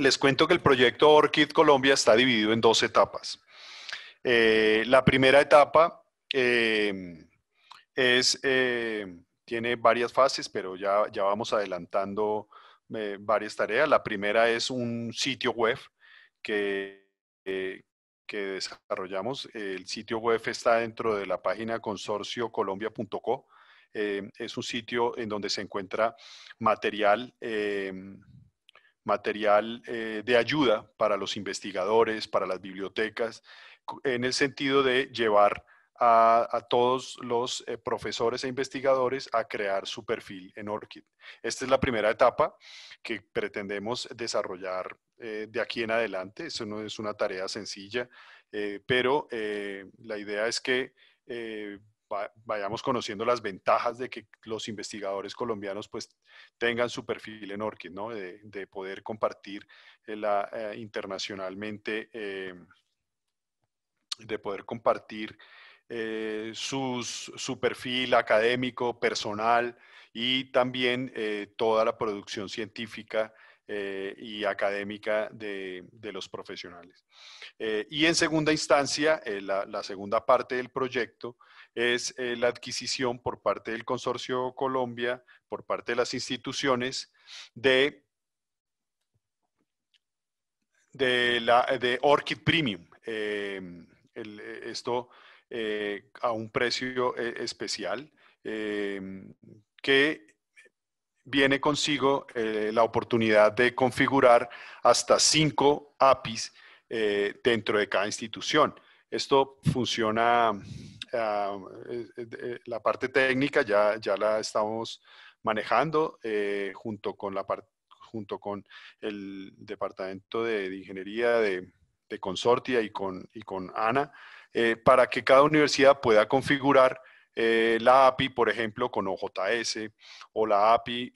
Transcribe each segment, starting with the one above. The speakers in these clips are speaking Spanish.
les cuento que el proyecto Orchid Colombia está dividido en dos etapas. Eh, la primera etapa eh, es, eh, tiene varias fases, pero ya, ya vamos adelantando varias tareas. La primera es un sitio web que, que desarrollamos. El sitio web está dentro de la página consorciocolombia.co. es un sitio en donde se encuentra material material eh, de ayuda para los investigadores, para las bibliotecas, en el sentido de llevar a, todos los eh, profesores e investigadores a crear su perfil en ORCID. Esta es la primera etapa que pretendemos desarrollar eh, de aquí en adelante. Eso no es una tarea sencilla, pero la idea es que vayamos conociendo las ventajas de que los investigadores colombianos pues tengan su perfil en ORCID, ¿no? de, poder compartir eh, eh, internacionalmente, eh, de poder compartir su perfil académico, personal y también toda la producción científica y académica de, los profesionales. y en segunda instancia, la, segunda parte del proyecto es eh, la adquisición por parte del Consorcio Colombia, por parte de las instituciones, de, de, la, de Orchid Premium. Em, eh, esto eh, a un precio especial em, que viene consigo la oportunidad de configurar hasta cinco APIs dentro de cada institución. Esto funciona Ah, eh, eh, eh, la parte técnica ya, ya la estamos manejando junto con junto con el Departamento de, Ingeniería de, Consortia y con, y con ANA, para que cada universidad pueda configurar la API, por ejemplo, con OJS o la API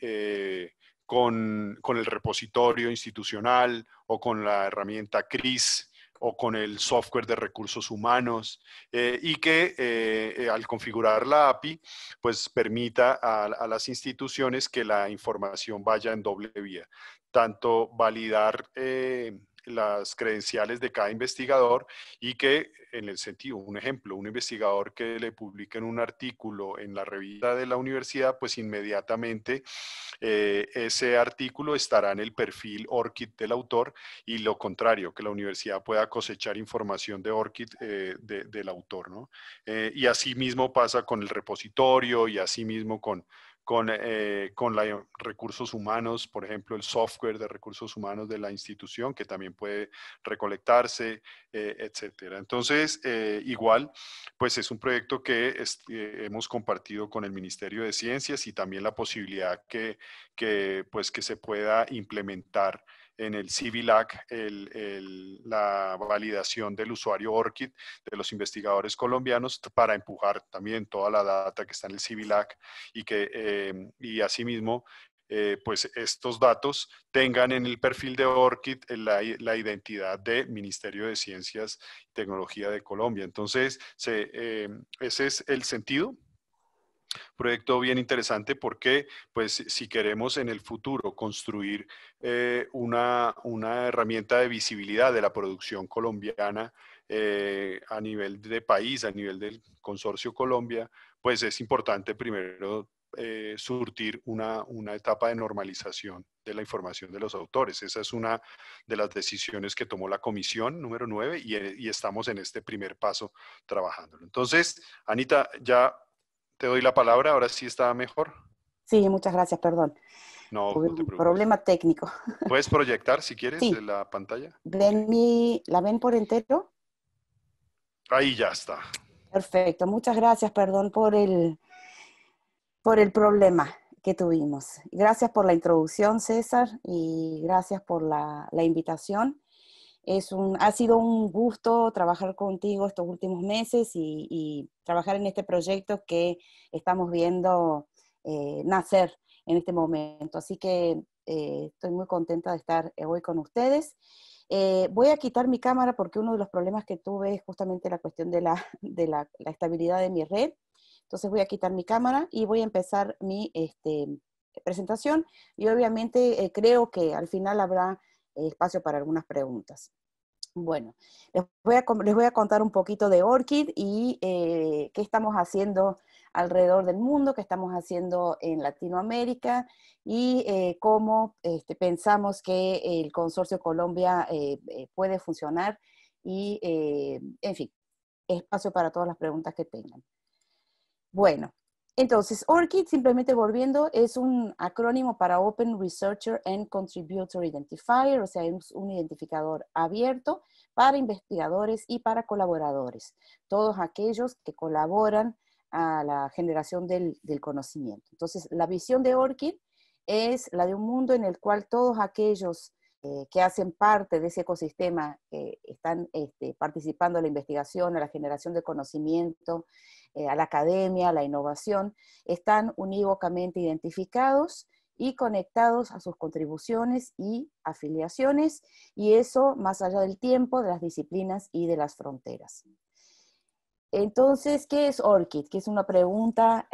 con, con, el repositorio institucional o con la herramienta CRIS o con el software de recursos humanos eh, y que eh, eh, al configurar la API, pues permita a, las instituciones que la información vaya en doble vía, tanto validar las credenciales de cada investigador y que, en el sentido, un ejemplo, un investigador que le publiquen un artículo en la revista de la universidad, pues inmediatamente eh, ese artículo estará en el perfil ORCID del autor y lo contrario, que la universidad pueda cosechar información de ORCID eh, del autor. ¿no? Eh, y asimismo pasa con el repositorio y así mismo con eh, con, la, eh, recursos humanos, por ejemplo, el software de recursos humanos de la institución que también puede recolectarse, etc. Eh, etcétera. Entonces, igual, pues es un proyecto que este, hemos compartido con el Ministerio de Ciencias y también la posibilidad que pues, se pueda implementar en el CIVILAC la validación del usuario ORCID de los investigadores colombianos para empujar también toda la data que está en el CIVILAC y que em, y asimismo eh, pues estos datos tengan en el perfil de ORCID la, la, identidad de Ministerio de Ciencias y Tecnología de Colombia. Entonces, em, ese es el sentido proyecto bien interesante porque, pues, si queremos en el futuro construir eh, una, una, herramienta de visibilidad de la producción colombiana eh, a nivel de país, a nivel del consorcio Colombia, pues es importante primero eh, surtir una, una, etapa de normalización de la información de los autores. Esa es una de las decisiones que tomó la comisión número 9 y, y estamos en este primer paso trabajándolo. Entonces, Anita, ya te doy la palabra, ahora sí está mejor. Sí, muchas gracias, perdón. No, problema técnico. ¿Puedes proyectar si quieres la pantalla? ¿Ven mi, ¿La ven por entero? Ahí ya está. Perfecto, muchas gracias, perdón por el, por el problema que tuvimos. Gracias por la introducción, César, y gracias por la, la invitación. Es un, ha sido un gusto trabajar contigo estos últimos meses y, trabajar en este proyecto que estamos viendo eh, nacer en este momento. Así que eh, estoy muy contenta de estar eh, hoy con ustedes. voy a quitar mi cámara porque uno de los problemas que tuve es justamente la cuestión de, la, estabilidad de mi red. Entonces voy a quitar mi cámara y voy a empezar mi este, presentación. Y obviamente creo que al final habrá eh, espacio para algunas preguntas. Bueno, les voy, a, les voy a contar un poquito de Orchid y eh, qué estamos haciendo alrededor del mundo, qué estamos haciendo en Latinoamérica y eh, cómo este, pensamos que el Consorcio Colombia puede funcionar y, en fin, espacio para todas las preguntas que tengan. Bueno, entonces, ORCID, simplemente volviendo, es un acrónimo para Open Researcher and Contributor Identifier, o sea, es un identificador abierto para investigadores y para colaboradores, todos aquellos que colaboran a la generación del, conocimiento. Entonces, la visión de ORCID es la de un mundo en el cual todos aquellos eh, que hacen parte de ese ecosistema, que eh, están este, participando en la investigación, en la generación de conocimiento, eh, a la academia, a la innovación, están unívocamente identificados y conectados a sus contribuciones y afiliaciones, y eso más allá del tiempo, de las disciplinas y de las fronteras. Entonces, ¿qué es ORCID? Que es una pregunta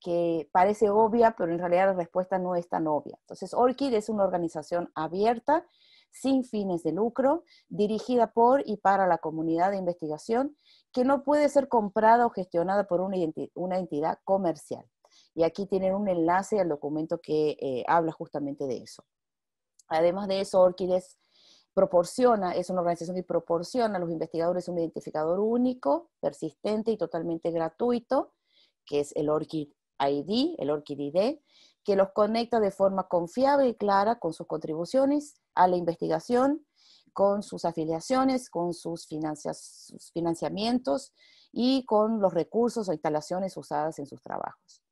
que parece obvia, pero en realidad la respuesta no es tan obvia. Entonces, ORCID es una organización abierta, sin fines de lucro, dirigida por y para la comunidad de investigación, que no puede ser comprada o gestionada por una, entidad, comercial. Y aquí tienen un enlace al documento que eh, habla justamente de eso. Además de eso, ORCID proporciona, es una organización que proporciona a los investigadores un identificador único, persistente y totalmente gratuito, que es el ORCID ID, el ORCID ID, que los conecta de forma confiable y clara con sus contribuciones a la investigación, con sus afiliaciones, con sus, financiamientos y con los recursos o instalaciones usadas en sus trabajos.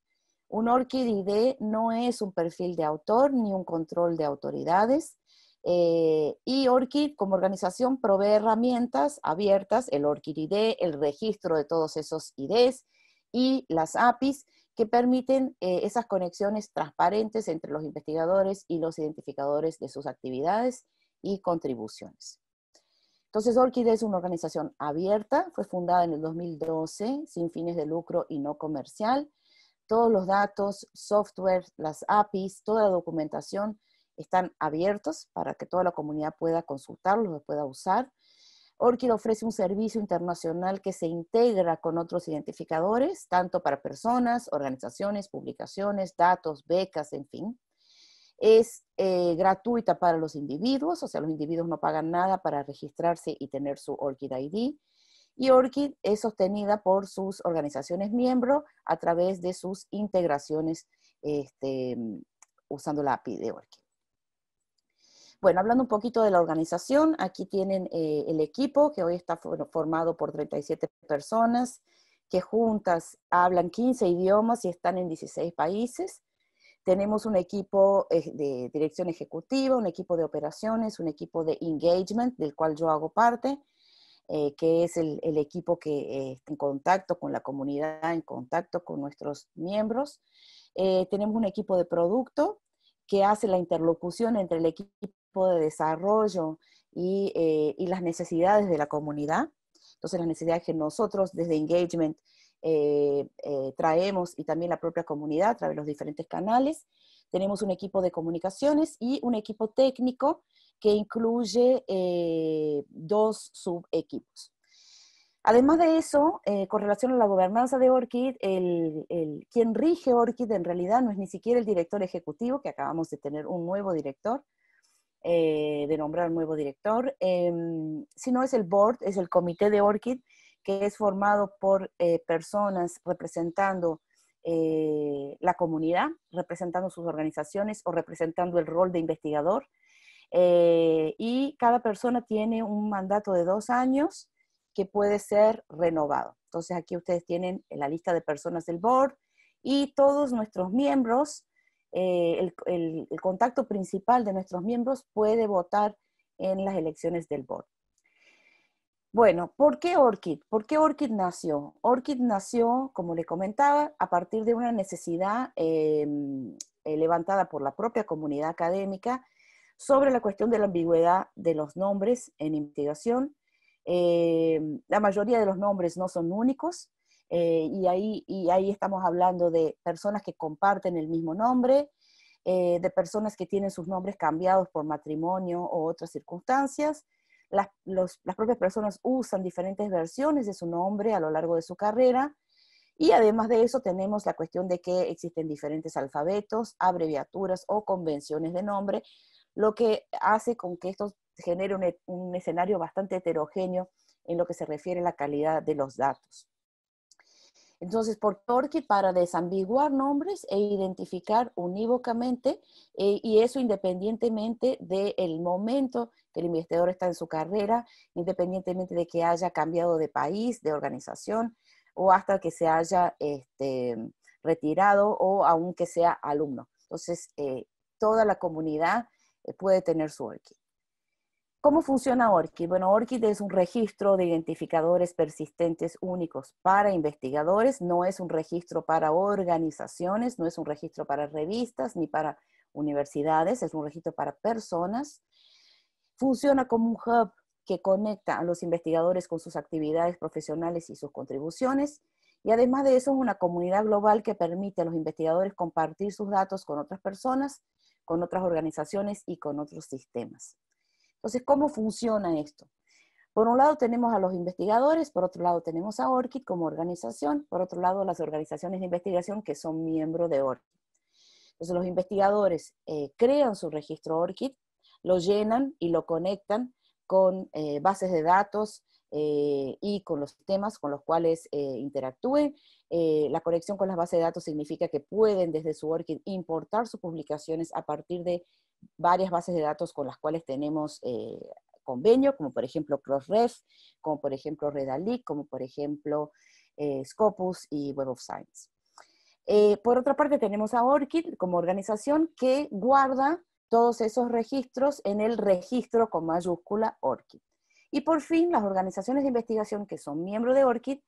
Un ORCID ID no es un perfil de autor ni un control de autoridades. Eh, y ORCID como organización provee herramientas abiertas, el ORCID ID, el registro de todos esos IDs y las APIs que permiten eh, esas conexiones transparentes entre los investigadores y los identificadores de sus actividades y contribuciones. Entonces, ORCID es una organización abierta, fue fundada en el 2012, sin fines de lucro y no comercial. Todos los datos, software, las APIs, toda la documentación están abiertos para que toda la comunidad pueda consultarlos, pueda usarlos. Orkid ofrece un servicio internacional que se integra con otros identificadores, tanto para personas, organizaciones, publicaciones, datos, becas, en fin. Es eh, gratuita para los individuos, o sea, los individuos no pagan nada para registrarse y tener su Orkid ID. Y Orkid es sostenida por sus organizaciones miembro a través de sus integraciones este, usando la API de Orkid. Bueno, hablando un poquito de la organización, aquí tienen eh, el equipo que hoy está formado por 37 personas que juntas hablan 15 idiomas y están en 16 países. Tenemos un equipo eh, de dirección ejecutiva, un equipo de operaciones, un equipo de engagement, del cual yo hago parte, eh, que es el, equipo que está en contacto con la comunidad, en contacto con nuestros miembros. tenemos un equipo de producto que hace la interlocución entre el equipo de desarrollo eh, y, las necesidades de la comunidad. Entonces, las necesidades que nosotros desde Engagement eh, eh, traemos y también la propia comunidad a través de los diferentes canales. Tenemos un equipo de comunicaciones y un equipo técnico que incluye dos subequipos. Además de eso, con relación a la gobernanza de ORCID, el, quien rige ORCID en realidad no es ni siquiera el director ejecutivo, que acabamos de tener un nuevo director, eh, de nombrar un nuevo director, em, si no es el board, es el comité de ORCID, que es formado por eh, personas representando eh, la comunidad, representando sus organizaciones o representando el rol de investigador. y cada persona tiene un mandato de dos años que puede ser renovado. Entonces aquí ustedes tienen la lista de personas del board y todos nuestros miembros eh, el, contacto principal de nuestros miembros puede votar en las elecciones del board. Bueno, ¿por qué ORCID? ¿Por qué ORCID nació? ORCID nació, como le comentaba, a partir de una necesidad eh, eh, levantada por la propia comunidad académica sobre la cuestión de la ambigüedad de los nombres en investigación. la mayoría de los nombres no son únicos, eh, y, ahí, y ahí estamos hablando de personas que comparten el mismo nombre, eh, de personas que tienen sus nombres cambiados por matrimonio o otras circunstancias. Las, las propias personas usan diferentes versiones de su nombre a lo largo de su carrera. Y además de eso tenemos la cuestión de que existen diferentes alfabetos, abreviaturas o convenciones de nombre, lo que hace con que esto genere un e, escenario bastante heterogéneo en lo que se refiere a la calidad de los datos. Entonces, por porque para desambiguar nombres e identificar unívocamente, eh, y eso independientemente del momento que el investigador está en su carrera, independientemente de que haya cambiado de país, de organización, o hasta que se haya este, retirado o aunque sea alumno. Entonces, eh, toda la comunidad eh, puede tener su ORCID. ¿Cómo funciona ORCID? Bueno, ORCID es un registro de identificadores persistentes únicos para investigadores, no es un registro para organizaciones, no es un registro para revistas ni para universidades, es un registro para personas. Funciona como un hub que conecta a los investigadores con sus actividades profesionales y sus contribuciones. Y además de eso, es una comunidad global que permite a los investigadores compartir sus datos con otras personas, con otras organizaciones y con otros sistemas. Entonces, ¿cómo funciona esto? Por un lado tenemos a los investigadores, por otro lado tenemos a ORCID como organización, por otro lado las organizaciones de investigación que son miembros de ORCID. Entonces los investigadores eh, crean su registro ORCID, lo llenan y lo conectan con eh, bases de datos eh, y con los temas con los cuales interactúen. la conexión con las bases de datos significa que pueden desde su ORCID importar sus publicaciones a partir de varias bases de datos con las cuales tenemos eh, convenio, como por ejemplo CrossRef, como por ejemplo Redalic, como por ejemplo eh, Scopus y Web of Science. Eh, por otra parte, tenemos a ORCID como organización que guarda todos esos registros en el registro con mayúscula ORCID. Y por fin, las organizaciones de investigación que son miembros de ORCID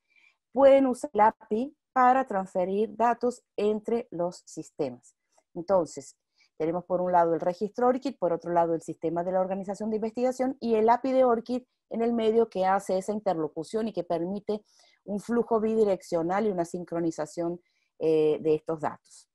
pueden usar la API para transferir datos entre los sistemas. Entonces, tenemos por un lado el registro ORCID, por otro lado el sistema de la organización de investigación y el API de ORCID en el medio que hace esa interlocución y que permite un flujo bidireccional y una sincronización eh, de estos datos.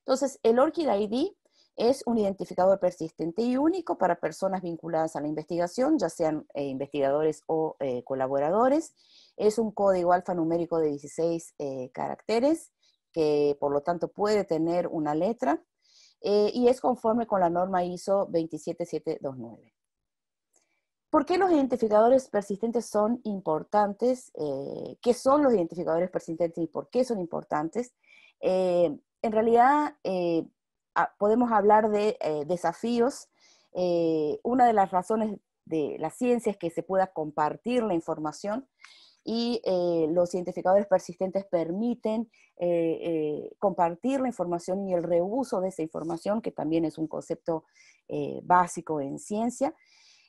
Entonces, el ORCID ID es un identificador persistente y único para personas vinculadas a la investigación, ya sean eh, investigadores o eh, colaboradores. Es un código alfanumérico de 16 caracteres que por lo tanto puede tener una letra eh, y es conforme con la norma ISO 27729. ¿Por qué los identificadores persistentes son importantes? Eh, ¿Qué son los identificadores persistentes y por qué son importantes? Eh, en realidad, podemos hablar de desafíos. una de las razones de la ciencia es que se pueda compartir la información y eh, los identificadores persistentes permiten eh, eh, compartir la información y el reuso de esa información, que también es un concepto básico en ciencia.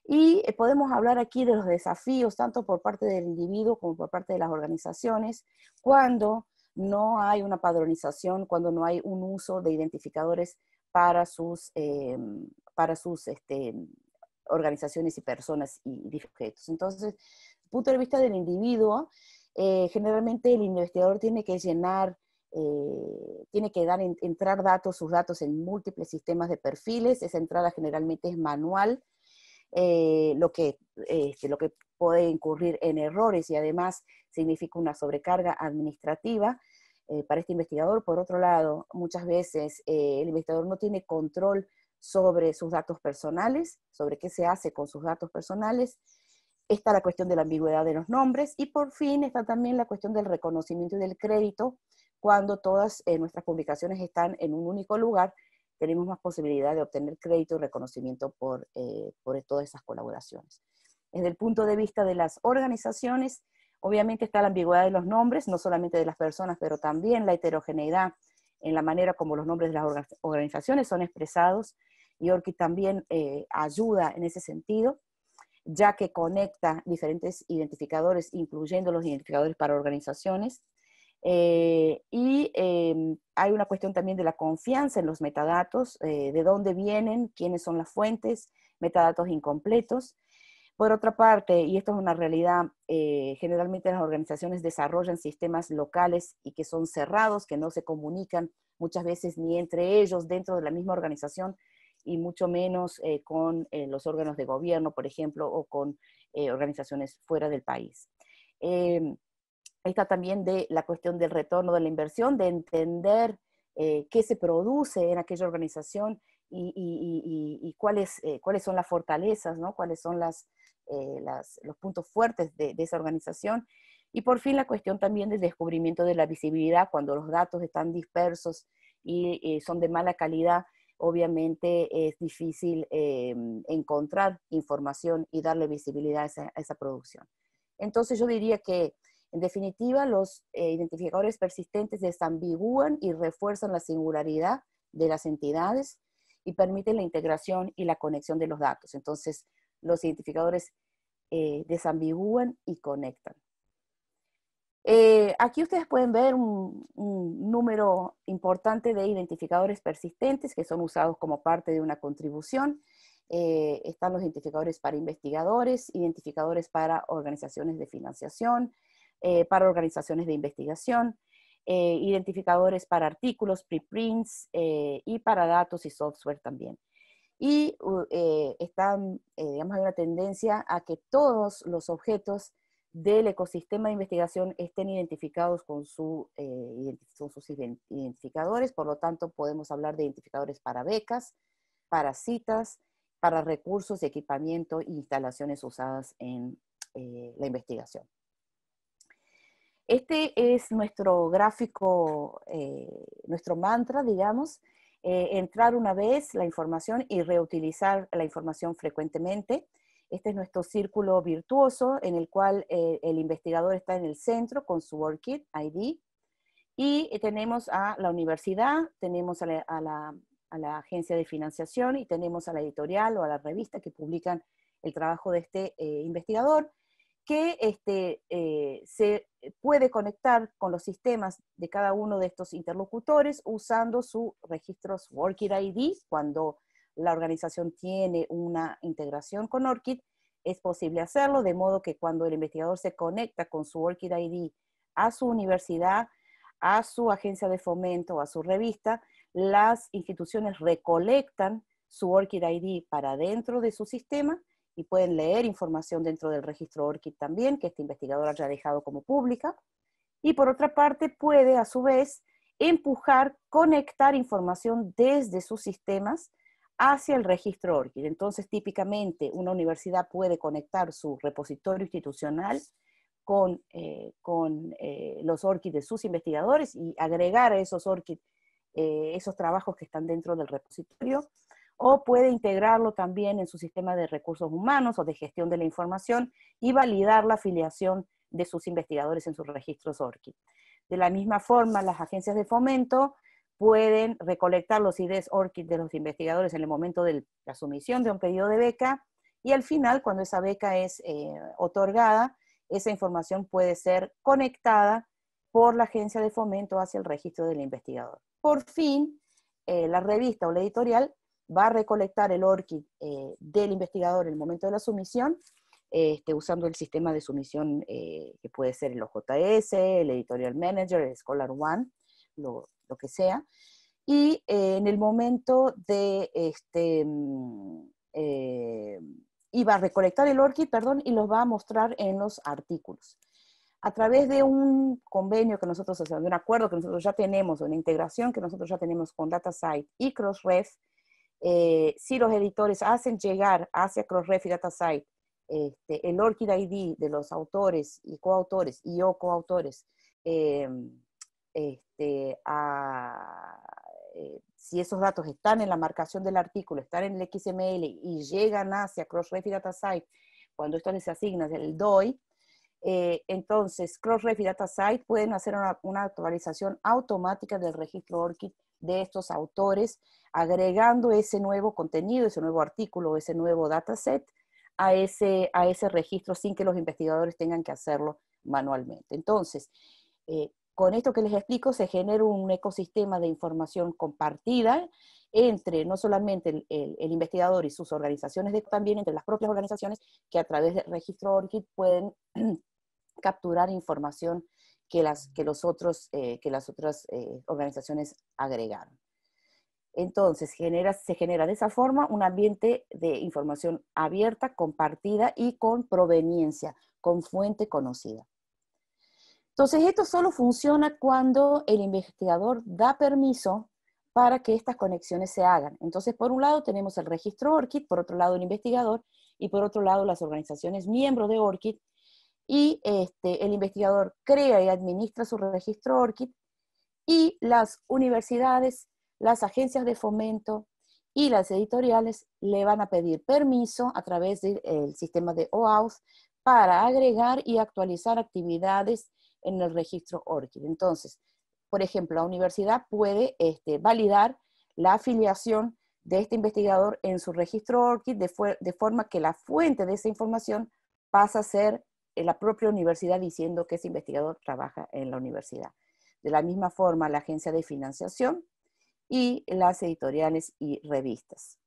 Y podemos hablar aquí de los desafíos, tanto por parte del individuo como por parte de las organizaciones, cuando no hay una padronización, cuando no hay un uso de identificadores para sus, para sus este, organizaciones y personas y, y objetos. Entonces, punto de vista del individuo, eh, generalmente el investigador tiene que llenar, eh, tiene que dar, entrar datos, sus datos en múltiples sistemas de perfiles, esa entrada generalmente es manual, eh, lo, que, este, lo que puede incurrir en errores y además significa una sobrecarga administrativa. para este investigador, por otro lado, muchas veces el investigador no tiene control sobre sus datos personales, sobre qué se hace con sus datos personales, Está la cuestión de la ambigüedad de los nombres y por fin está también la cuestión del reconocimiento y del crédito. Cuando todas eh, nuestras publicaciones están en un único lugar, tenemos más posibilidad de obtener crédito y reconocimiento eh, por, todas esas colaboraciones. Desde el punto de vista de las organizaciones, obviamente está la ambigüedad de los nombres, no solamente de las personas, pero también la heterogeneidad en la manera como los nombres de las organizaciones son expresados. Y Orki también eh, ayuda en ese sentido ya que conecta diferentes identificadores, incluyendo los identificadores para organizaciones. Eh, y em, hay una cuestión también de la confianza en los metadatos, eh, de dónde vienen, quiénes son las fuentes, metadatos incompletos. Por otra parte, y esto es una realidad, eh, generalmente las organizaciones desarrollan sistemas locales y que son cerrados, que no se comunican muchas veces ni entre ellos dentro de la misma organización, y mucho menos eh, con eh, los órganos de gobierno, por ejemplo, o con eh, organizaciones fuera del país. Em, está también de la cuestión del retorno de la inversión, de entender qué se produce en aquella organización y, cuáles, cuáles son las fortalezas, ¿no? cuáles son los puntos fuertes de, esa organización. Y por fin la cuestión también del descubrimiento de la visibilidad cuando los datos están dispersos y son de mala calidad, obviamente es difícil em, encontrar información y darle visibilidad a esa, producción. Entonces yo diría que, en definitiva, los eh, identificadores persistentes desambigúan y refuerzan la singularidad de las entidades y permiten la integración y la conexión de los datos. Entonces, los identificadores eh, desambigúan y conectan. Eh, aquí ustedes pueden ver un, número importante de identificadores persistentes que son usados como parte de una contribución. Eh, están los identificadores para investigadores, identificadores para organizaciones de financiación, eh, para organizaciones de investigación, identificadores para artículos, preprints y para datos y software también. Y están, digamos, hay una tendencia a que todos los objetos del ecosistema de investigación estén identificados con, eh, sus identificadores, por lo tanto podemos hablar de identificadores para becas, para citas, para recursos, equipamiento e instalaciones usadas en eh, la investigación. Este es nuestro gráfico, eh, nuestro mantra, digamos, entrar una vez la información y reutilizar la información frecuentemente este es nuestro círculo virtuoso en el cual eh, el investigador está en el centro con su workid ID. Y eh, tenemos a la universidad, tenemos a la, agencia de financiación y tenemos a la editorial o a la revista que publican el trabajo de este eh, investigador, que este, se puede conectar con los sistemas de cada uno de estos interlocutores usando su registros working ID, cuando la organización tiene una integración con ORCID, es posible hacerlo, de modo que cuando el investigador se conecta con su ORCID ID a su universidad, a su agencia de fomento, a su revista, las instituciones recolectan su ORCID ID para dentro de su sistema y pueden leer información dentro del registro ORCID también, que este investigador haya dejado como pública. Y por otra parte, puede a su vez empujar, conectar información desde sus sistemas hacia el registro ORCID. Entonces, típicamente una universidad puede conectar su repositorio institucional con, eh, eh, los ORCID de sus investigadores y agregar a esos ORCID eh, esos trabajos que están dentro del repositorio, o puede integrarlo también en su sistema de recursos humanos o de gestión de la información y validar la afiliación de sus investigadores en sus registros ORCID. De la misma forma, las agencias de fomento pueden recolectar los IDs ORCID de los investigadores en el momento de la sumisión de un pedido de beca y al final, cuando esa beca es eh, otorgada, esa información puede ser conectada por la agencia de fomento hacia el registro del investigador. Por fin, eh, la revista o la editorial va a recolectar el ORCID eh, del investigador en el momento de la sumisión, este, usando el sistema de sumisión que puede ser el OJS, el Editorial Manager, el Scholar One, lo, que sea. Y eh, en el momento de, este, mm, eh, iba a recolectar el ORCID, perdón, y los va a mostrar en los artículos. A través de un convenio que nosotros, hacemos, de un acuerdo que nosotros ya tenemos, una integración que nosotros ya tenemos con DataSite y CrossRef, eh, si los editores hacen llegar hacia CrossRef y DataSite este, el ORCID ID de los autores y coautores y o coautores, em, este, eh, si esos datos están en la marcación del artículo, están en el XML y llegan hacia Crossref y DataSite, cuando esto les asigna el DOI, eh, entonces Crossref y DataSite pueden hacer una, actualización automática del registro ORCID de estos autores, agregando ese nuevo contenido, ese nuevo artículo, ese nuevo dataset a ese, a ese registro sin que los investigadores tengan que hacerlo manualmente. Entonces, eh, con esto que les explico se genera un ecosistema de información compartida entre no solamente el, investigador y sus organizaciones, también entre las propias organizaciones que a través del registro ORCID pueden capturar información que las, los otros, eh, que las otras eh, organizaciones agregaron. Entonces, se genera de esa forma un ambiente de información abierta, compartida y con proveniencia, con fuente conocida. Entonces, esto solo funciona cuando el investigador da permiso para que estas conexiones se hagan. Entonces, por un lado tenemos el registro ORCID, por otro lado el investigador, y por otro lado las organizaciones miembros de ORCID, y este, el investigador crea y administra su registro ORCID, y las universidades, las agencias de fomento y las editoriales le van a pedir permiso a través del sistema de OAuth para agregar y actualizar actividades en el registro ORCID. Entonces, por ejemplo, la universidad puede este, validar la afiliación de este investigador en su registro ORCID de, forma que la fuente de esa información pasa a ser eh, la propia universidad diciendo que ese investigador trabaja en la universidad. De la misma forma, la agencia de financiación y las editoriales y revistas.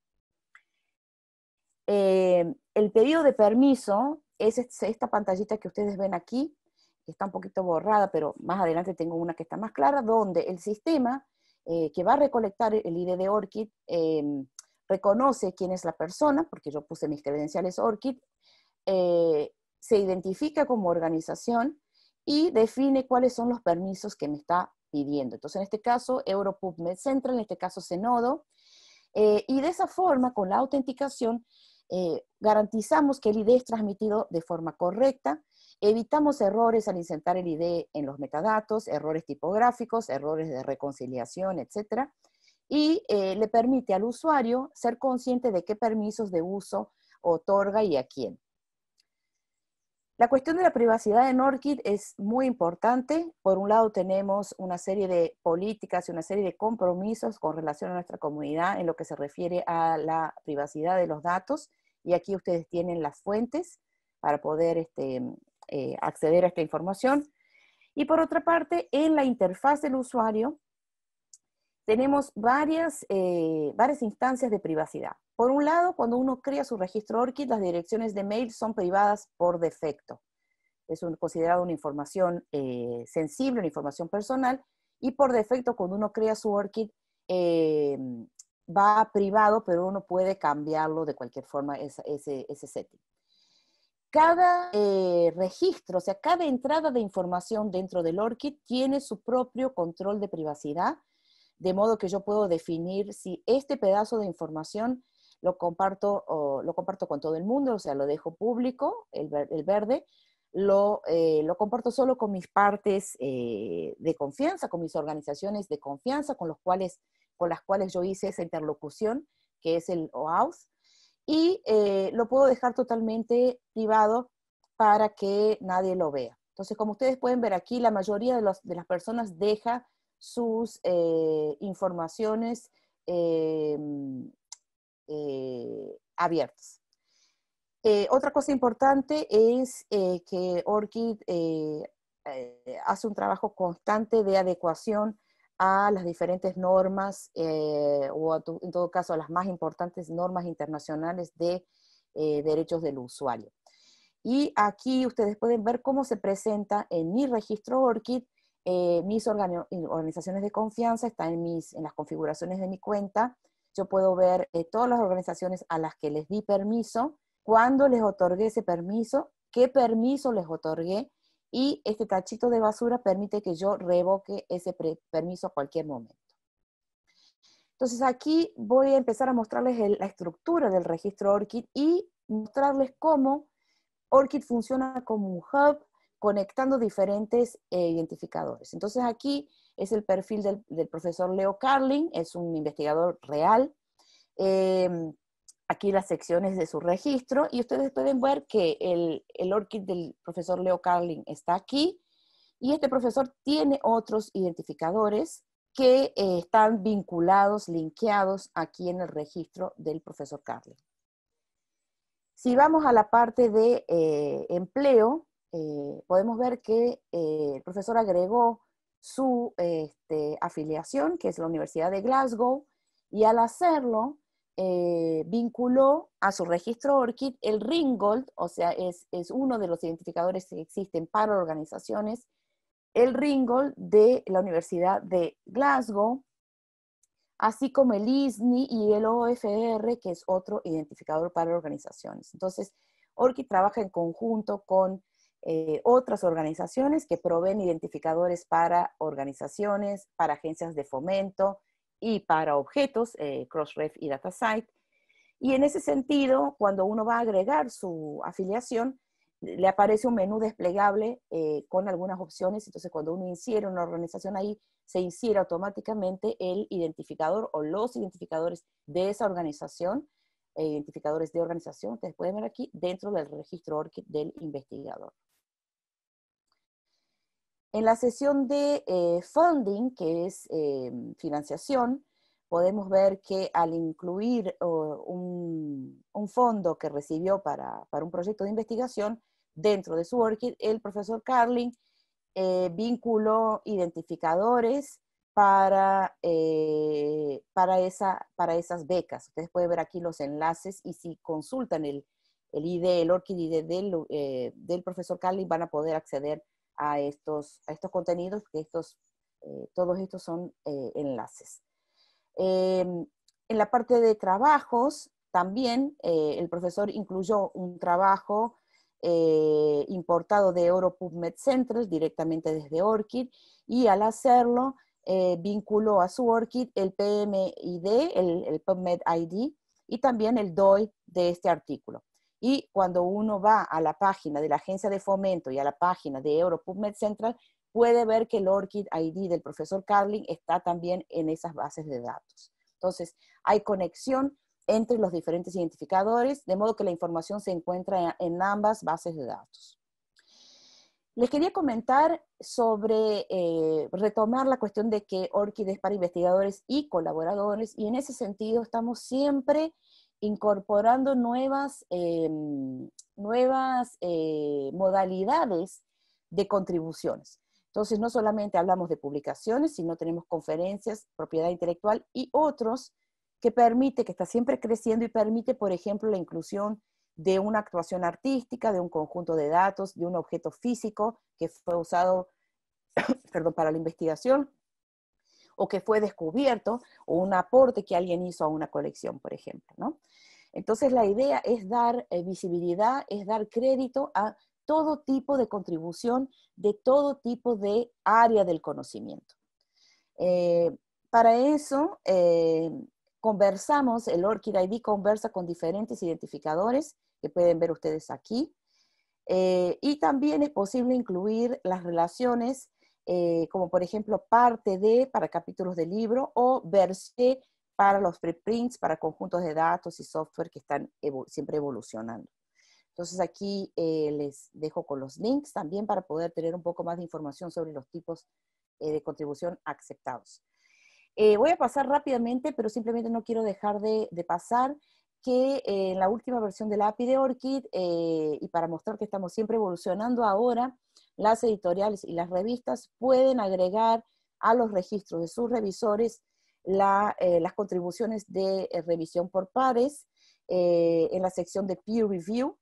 Eh, el pedido de permiso es este, esta pantallita que ustedes ven aquí, que está un poquito borrada, pero más adelante tengo una que está más clara, donde el sistema eh, que va a recolectar el ID de ORCID em, reconoce quién es la persona, porque yo puse mis credenciales ORCID, eh, se identifica como organización y define cuáles son los permisos que me está pidiendo. Entonces, en este caso, me centra en este caso, Cenodo, eh, y de esa forma, con la autenticación, garantizamos que el ID es transmitido de forma correcta, Evitamos errores al insertar el ID en los metadatos, errores tipográficos, errores de reconciliación, etc. Y eh, le permite al usuario ser consciente de qué permisos de uso otorga y a quién. La cuestión de la privacidad en ORCID es muy importante. Por un lado tenemos una serie de políticas y una serie de compromisos con relación a nuestra comunidad en lo que se refiere a la privacidad de los datos. Y aquí ustedes tienen las fuentes para poder este, eh, acceder a esta información. Y por otra parte, en la interfaz del usuario tenemos varias, eh, varias instancias de privacidad. Por un lado, cuando uno crea su registro ORCID, las direcciones de mail son privadas por defecto. Es considerado una información eh, sensible, una información personal, y por defecto, cuando uno crea su ORCID, va privado, pero uno puede cambiarlo de cualquier forma ese, ese setting cada eh, registro, o sea, cada entrada de información dentro del ORCID tiene su propio control de privacidad, de modo que yo puedo definir si este pedazo de información lo comparto, con todo el mundo, o sea, lo dejo público, el, verde, eh, lo, comparto solo con mis partes eh, de confianza, con mis organizaciones de confianza, con, con las cuales yo hice esa interlocución, que es el OAuth y eh, lo puedo dejar totalmente privado para que nadie lo vea. Entonces, como ustedes pueden ver aquí, la mayoría de, las personas deja sus eh, informaciones eh, abiertas. otra cosa importante es que Orchid hace un trabajo constante de adecuación a las diferentes normas eh, o en todo caso a las más importantes normas internacionales de eh, derechos del usuario. Y aquí ustedes pueden ver cómo se presenta en mi registro ORCID, eh, mis organizaciones de confianza, están en, mis, en las configuraciones de mi cuenta, yo puedo ver todas las organizaciones a las que les di permiso, cuándo les otorgué ese permiso, qué permiso les otorgué, y este tachito de basura permite que yo revoque ese permiso a cualquier momento. Entonces aquí voy a empezar a mostrarles la estructura del registro ORCID y mostrarles cómo ORCID funciona como un hub conectando diferentes eh, identificadores. Entonces aquí es el perfil del, profesor Leo Carling, es un investigador real. Em, aquí las secciones de su registro y ustedes pueden ver que el, el ORCID del profesor Leo Carlin está aquí y este profesor tiene otros identificadores que eh, están vinculados, linkeados aquí en el registro del profesor Carling. Si vamos a la parte de eh, empleo, eh, podemos ver que el profesor agregó su este, afiliación, que es la Universidad de Glasgow, y al hacerlo, eh, vinculó a su registro ORCID el Ringgold, o sea, es, uno de los identificadores que existen para organizaciones, el Ringgold de la Universidad de Glasgow, así como el ISNI y el OFR, que es otro identificador para organizaciones. Entonces, ORCID trabaja en conjunto con eh, otras organizaciones que proveen identificadores para organizaciones, para agencias de fomento, y para objetos, eh, Crossref y DataSite. Y en ese sentido, cuando uno va a agregar su afiliación, le aparece un menú desplegable eh, con algunas opciones. Entonces, cuando uno insiere una organización ahí, se insiere automáticamente el identificador o los identificadores de esa organización, eh, identificadores de organización, ustedes pueden ver aquí, dentro del registro ORCID del investigador. En la sesión de eh, funding, que es eh, financiación, podemos ver que al incluir un, fondo que recibió para, un proyecto de investigación dentro de su ORCID, el profesor Carling eh, vinculó identificadores para, para, esas becas. Ustedes pueden ver aquí los enlaces y si consultan el, ID, el ORCID ID del, profesor Carling, van a poder acceder a estos, a estos contenidos, que estos, eh, todos estos son eh, enlaces. Eh, en la parte de trabajos, también el profesor incluyó un trabajo importado de PubMed Central directamente desde ORCID y al hacerlo vinculó a su ORCID el PMID, el PubMed ID y también el DOI de este artículo. Y cuando uno va a la página de la Agencia de Fomento y a la página de EuroPubMed Central, puede ver que el ORCID ID del profesor Carling está también en esas bases de datos. Entonces, hay conexión entre los diferentes identificadores, de modo que la información se encuentra en ambas bases de datos. Les quería comentar sobre eh, retomar la cuestión de que ORCID es para investigadores y colaboradores, y en ese sentido estamos siempre incorporando nuevas, em, nuevas eh, modalidades de contribuciones. Entonces, no solamente hablamos de publicaciones, sino tenemos conferencias, propiedad intelectual y otros que permite, que está siempre creciendo y permite, por ejemplo, la inclusión de una actuación artística, de un conjunto de datos, de un objeto físico que fue usado perdón, para la investigación, o que fue descubierto o un aporte que alguien hizo a una colección, por ejemplo, Entonces la idea es dar eh, visibilidad, es dar crédito a todo tipo de contribución de todo tipo de área del conocimiento. Eh, para eso eh, conversamos, el Orchid ID conversa con diferentes identificadores que pueden ver ustedes aquí. y también es posible incluir las relaciones eh, como por ejemplo parte de para capítulos de libro o verse para los preprints, para conjuntos de datos y software que están siempre evolucionando. Entonces aquí eh, les dejo con los links también para poder tener un poco más de información sobre los tipos eh, de contribución aceptados. voy a pasar rápidamente, pero simplemente no quiero dejar de, pasar que en la última versión del API de Orchid, y para mostrar que estamos siempre evolucionando ahora, las editoriales y las revistas pueden agregar a los registros de sus revisores eh, las contribuciones de eh, revisión por pares eh, en la sección de peer review,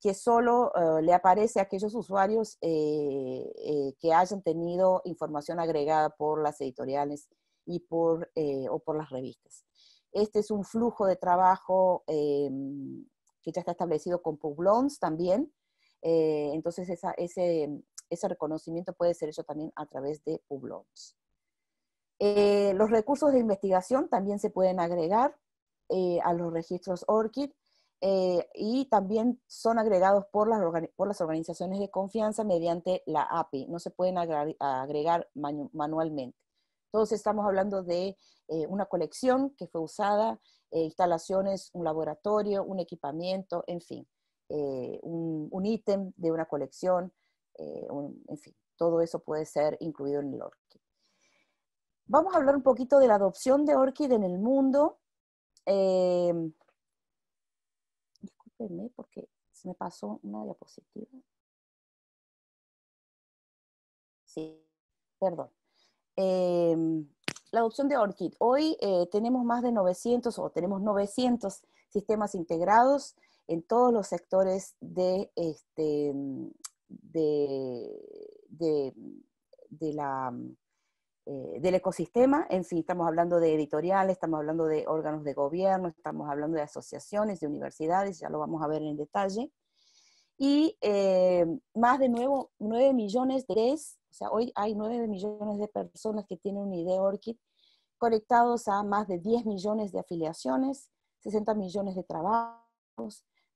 que solo le aparece a aquellos usuarios que hayan tenido información agregada por las editoriales y por, o por las revistas. Este es un flujo de trabajo em, que ya está establecido con Publons también, entonces esa, ese, ese reconocimiento puede ser hecho también a través de Publons. Eh, los recursos de investigación también se pueden agregar eh, a los registros ORCID eh, y también son agregados por las, organizaciones de confianza mediante la API, no se pueden agregar, manualmente. Entonces estamos hablando de una colección que fue usada, instalaciones, un laboratorio, un equipamiento, en fin, un ítem de una colección, eh, en fin, todo eso puede ser incluido en el ORCID. Vamos a hablar un poquito de la adopción de ORCID en el mundo. Eh, Disculpenme porque se me pasó una diapositiva. Sí, perdón. Eh, la adopción de ORCID. Hoy tenemos más de 900 o tenemos 900 sistemas integrados en todos los sectores de, este, de, la, eh, del ecosistema. En sí, estamos hablando de editoriales, estamos hablando de órganos de gobierno, estamos hablando de asociaciones, de universidades, ya lo vamos a ver en detalle. Y eh, más de nuevo, 9 millones de, o sea, hoy hay 9 millones de personas que tienen un idea conectados a más de 10 millones de afiliaciones, 60 millones de trabajos,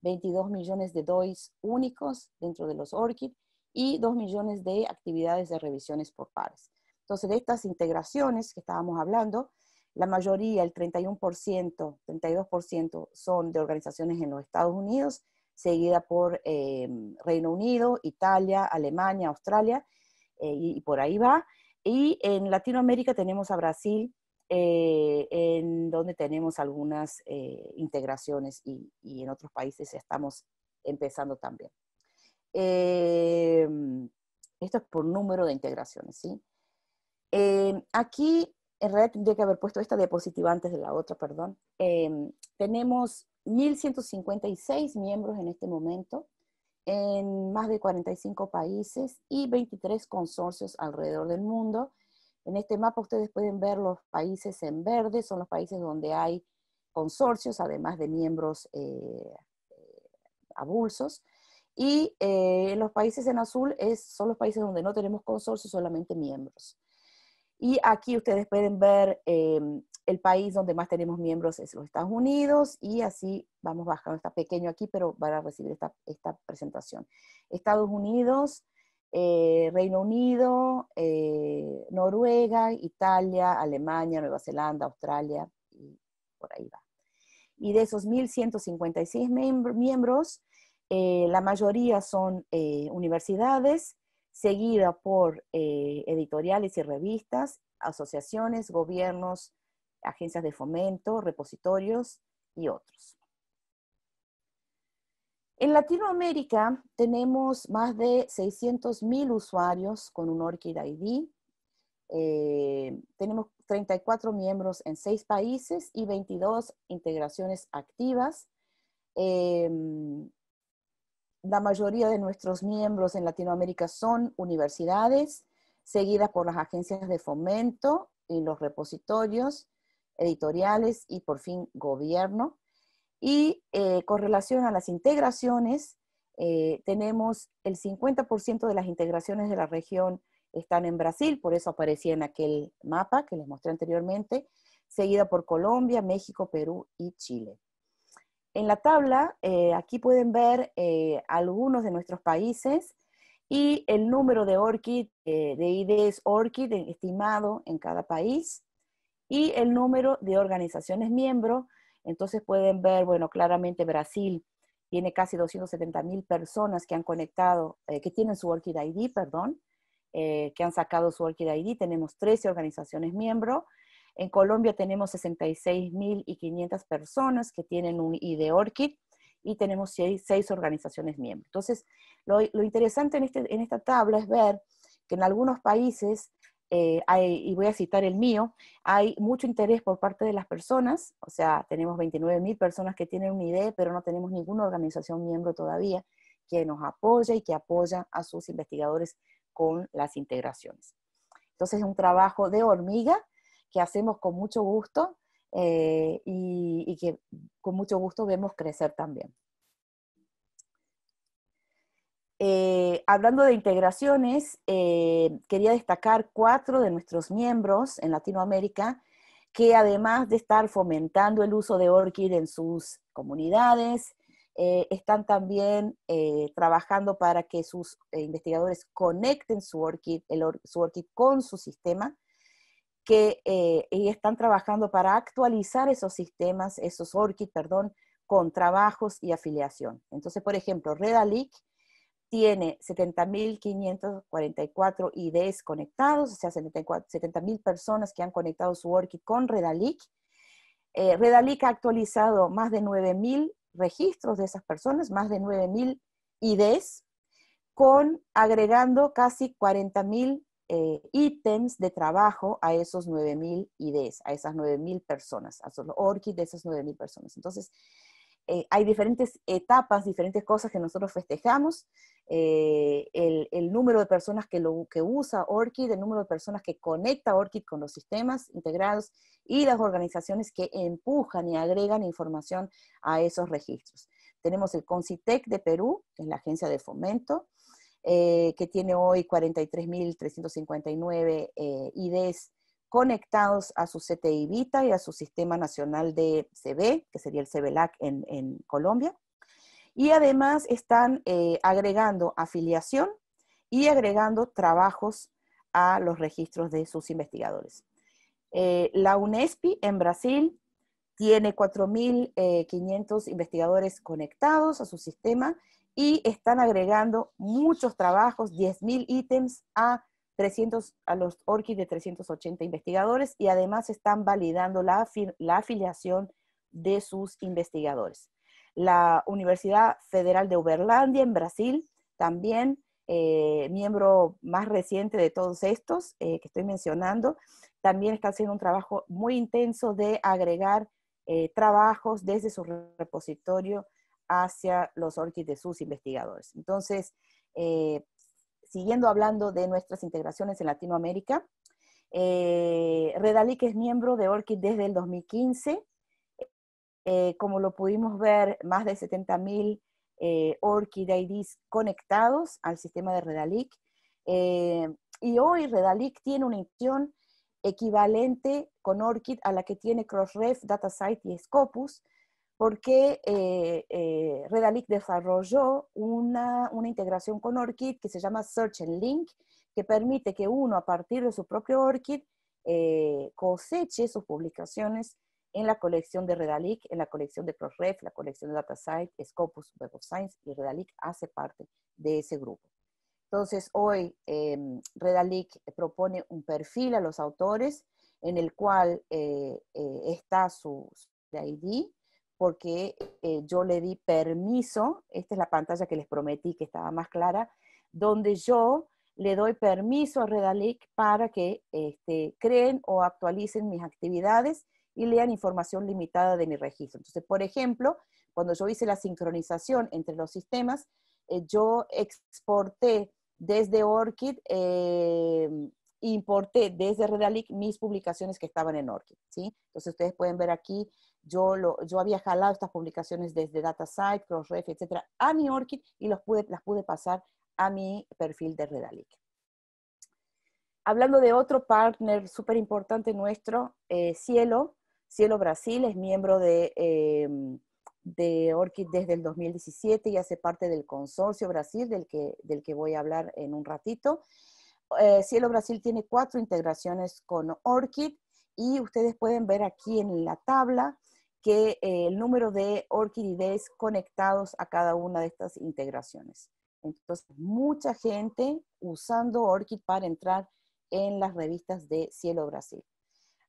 22 millones de DOIs únicos dentro de los ORCID y 2 millones de actividades de revisiones por pares. Entonces, de estas integraciones que estábamos hablando, la mayoría, el 31%, 32% son de organizaciones en los Estados Unidos, seguida por eh, Reino Unido, Italia, Alemania, Australia, eh, y por ahí va. Y en Latinoamérica tenemos a Brasil, eh, en donde tenemos algunas eh, integraciones y, en otros países estamos empezando también. Em, esto es por número de integraciones, ¿sí? Em, aquí, en realidad tendría que haber puesto esta diapositiva antes de la otra, perdón. Em, tenemos 1.156 miembros en este momento en más de 45 países y 23 consorcios alrededor del mundo en este mapa ustedes pueden ver los países en verde, son los países donde hay consorcios, además de miembros eh, eh abulsos. Y eh, los países en azul es, son los países donde no tenemos consorcios, solamente miembros. Y aquí ustedes pueden ver em, el país donde más tenemos miembros es los Estados Unidos y así vamos bajando, está pequeño aquí, pero van a recibir esta presentación. Estados Unidos, eh, Reino Unido, eh, Noruega, Italia, Alemania, Nueva Zelanda, Australia, y por ahí va. Y de esos 1.156 miembros, eh, la mayoría son universidades, seguida por editoriales y revistas, asociaciones, gobiernos, agencias de fomento, repositorios y otros. En Latinoamérica tenemos más de 600.000 usuarios con un ORCID ID. Eh, tenemos 34 miembros en 6 países y 22 integraciones activas. Eh, la mayoría de nuestros miembros en Latinoamérica son universidades, seguidas por las agencias de fomento y los repositorios editoriales y por fin gobierno. Y eh, con relación a las integraciones, eh, tenemos el 50% de las integraciones de la región están en Brasil, por eso aparecía en aquel mapa que les mostré anteriormente, seguida por Colombia, México, Perú y Chile. En la tabla, eh, aquí pueden ver algunos de nuestros países y el número de ORCID, de IDs ORCID estimado en cada país y el número de organizaciones miembro entonces pueden ver, bueno, claramente Brasil tiene casi 270 mil personas que han conectado, eh, que tienen su Orchid ID, perdón, eh, que han sacado su Orchid ID. Tenemos 13 organizaciones miembro. En Colombia tenemos y 500 personas que tienen un ID Orchid y tenemos 6 organizaciones miembro. Entonces, lo, interesante en, este, en esta tabla es ver que en algunos países eh, y voy a citar el mío, hay mucho interés por parte de las personas, o sea, tenemos 29 mil personas que tienen una idea, pero no tenemos ninguna organización miembro todavía que nos apoya y que apoya a sus investigadores con las integraciones. Entonces es un trabajo de hormiga que hacemos con mucho gusto eh, y que con mucho gusto vemos crecer también. Eh, hablando de integraciones, eh, quería destacar cuatro de nuestros miembros en Latinoamérica que además de estar fomentando el uso de ORCID en sus comunidades, eh, están también trabajando para que sus investigadores conecten su ORCID, su con su sistema, que y están trabajando para actualizar esos sistemas, esos ORCID, perdón, con trabajos y afiliación. Entonces, por ejemplo, Redalic, tiene 70.544 IDs conectados, o sea, 70.000 personas que han conectado su ORCID con Redalic. Eh, Redalic ha actualizado más de 9.000 registros de esas personas, más de 9.000 IDs, agregando casi 40.000 eh, ítems de trabajo a esos 9.000 IDs, a esas 9.000 personas, a los Orchid de esas 9.000 personas. Entonces, eh, hay diferentes etapas, diferentes cosas que nosotros festejamos, eh, el, número de personas que, lo, que usa ORCID, el número de personas que conecta ORCID con los sistemas integrados y las organizaciones que empujan y agregan información a esos registros. Tenemos el CONCITEC de Perú, que es la agencia de fomento, eh, que tiene hoy 43.359 IDs conectados a su CTI Vita y a su Sistema Nacional de CB, que sería el CBLAC en, Colombia. Y además están eh, agregando afiliación y agregando trabajos a los registros de sus investigadores. Eh, la UNESPI en Brasil tiene 4.500 eh, investigadores conectados a su sistema y están agregando muchos trabajos, 10.000 ítems a 300, a los ORCID de 380 investigadores y además están validando la, la afiliación de sus investigadores. La Universidad Federal de Uberlândia en Brasil, también eh, miembro más reciente de todos estos eh, que estoy mencionando, también está haciendo un trabajo muy intenso de agregar eh, trabajos desde su repositorio hacia los ORCID de sus investigadores. Entonces, siguiendo hablando de nuestras integraciones en Latinoamérica, eh, Redalic es miembro de ORCID desde el 2015. Eh, como lo pudimos ver, más de 70.000 ORCID IDs conectados al sistema de Redalic. Eh, y hoy Redalic tiene una intención equivalente con ORCID a la que tiene Crossref, DataSite y Scopus, porque eh, eh, Redalic desarrolló una, integración con ORCID que se llama Search and Link, que permite que uno a partir de su propio ORCID eh, coseche sus publicaciones en la colección de Redalic, en la colección de ProRef, la colección de DataSite, Scopus, Web of Science, y Redalic hace parte de ese grupo. Entonces, hoy em, Redalic propone un perfil a los autores en el cual está su ID, porque eh, yo le di permiso, esta es la pantalla que les prometí que estaba más clara, donde yo le doy permiso a Redalic para que este, creen o actualicen mis actividades y lean información limitada de mi registro. Entonces, por ejemplo, cuando yo hice la sincronización entre los sistemas, eh, yo exporté desde ORCID, eh, importé desde Redalic mis publicaciones que estaban en ORCID, ¿sí? Entonces, ustedes pueden ver aquí yo, había jalado estas publicaciones desde DataSite, Crossref, etcétera, a mi ORCID y los pude, las pude pasar a mi perfil de Redalic. Hablando de otro partner súper importante nuestro, eh, Cielo. Cielo Brasil es miembro de, eh, ORCID desde el 2017 y hace parte del consorcio Brasil, del que, del que voy a hablar en un ratito. Eh, Cielo Brasil tiene cuatro integraciones con ORCID y ustedes pueden ver aquí en la tabla que eh, el número de ID's conectados a cada una de estas integraciones. Entonces, mucha gente usando Orchid para entrar en las revistas de Cielo Brasil.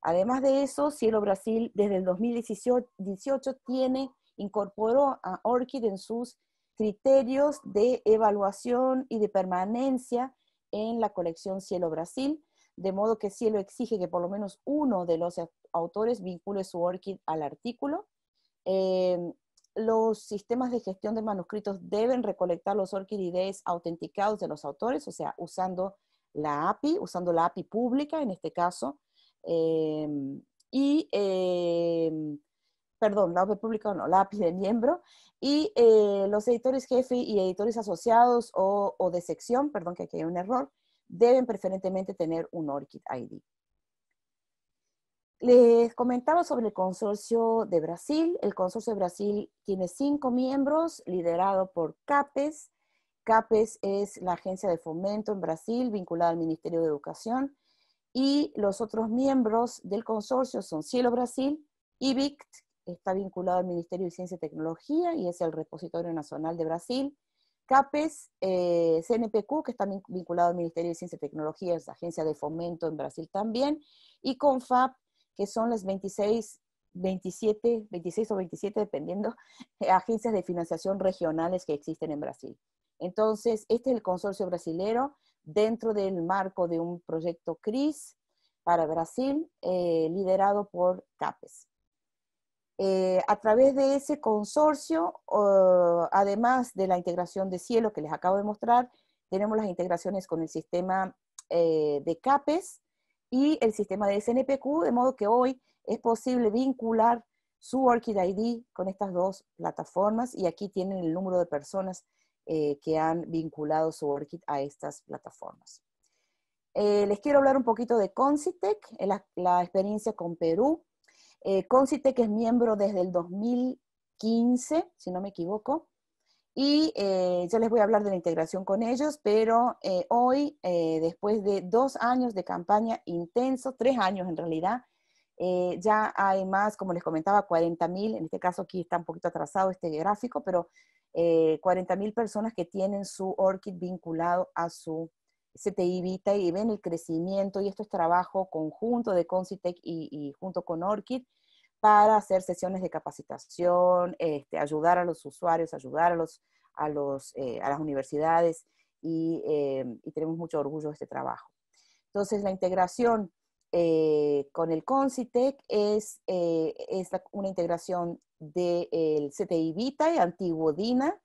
Además de eso, Cielo Brasil desde el 2018 tiene, incorporó a Orchid en sus criterios de evaluación y de permanencia en la colección Cielo Brasil, de modo que Cielo exige que por lo menos uno de los autores vincule su ORCID al artículo. Eh, los sistemas de gestión de manuscritos deben recolectar los ORCID autenticados de los autores, o sea, usando la API, usando la API pública en este caso, eh, y, eh, perdón, la API pública no, la API de miembro, y los editores jefe y editores asociados o, de sección, perdón que aquí hay un error, deben preferentemente tener un ORCID ID. Les comentaba sobre el consorcio de Brasil. El consorcio de Brasil tiene cinco miembros, liderado por CAPES. CAPES es la agencia de fomento en Brasil vinculada al Ministerio de Educación. Y los otros miembros del consorcio son Cielo Brasil, IBICT, está vinculado al Ministerio de Ciencia y Tecnología y es el repositorio nacional de Brasil. CAPES, eh, CNPQ, que está vinculado al Ministerio de Ciencia y Tecnología, es agencia de fomento en Brasil también, y CONFAP, que son las 26, 27, 26 o 27, dependiendo, agencias de financiación regionales que existen en Brasil. Entonces, este es el consorcio brasilero dentro del marco de un proyecto CRIS para Brasil, eh, liderado por CAPES. Eh, a través de ese consorcio, además de la integración de cielo que les acabo de mostrar, tenemos las integraciones con el sistema eh, de CAPES y el sistema de SNPQ, de modo que hoy es posible vincular su ORCID ID con estas dos plataformas y aquí tienen el número de personas eh, que han vinculado su ORCID a estas plataformas. les quiero hablar un poquito de Concitec, la, la experiencia con Perú. Eh, Concitec es miembro desde el 2015, si no me equivoco, y eh, yo les voy a hablar de la integración con ellos, pero eh, hoy, eh, después de dos años de campaña intenso, tres años en realidad, ya hay más, como les comentaba, mil, en este caso aquí está un poquito atrasado este gráfico, pero 40.000 personas que tienen su ORCID vinculado a su CTI te y ven el crecimiento y esto es trabajo conjunto de Concitec y, junto con Orchid para hacer sesiones de capacitación, este, ayudar a los usuarios, ayudar a, los, a, eh, las universidades eh, y, tenemos mucho orgullo de este trabajo. Entonces, la integración eh, con el Concitec es, una integración del de CTI y antiguo DINA,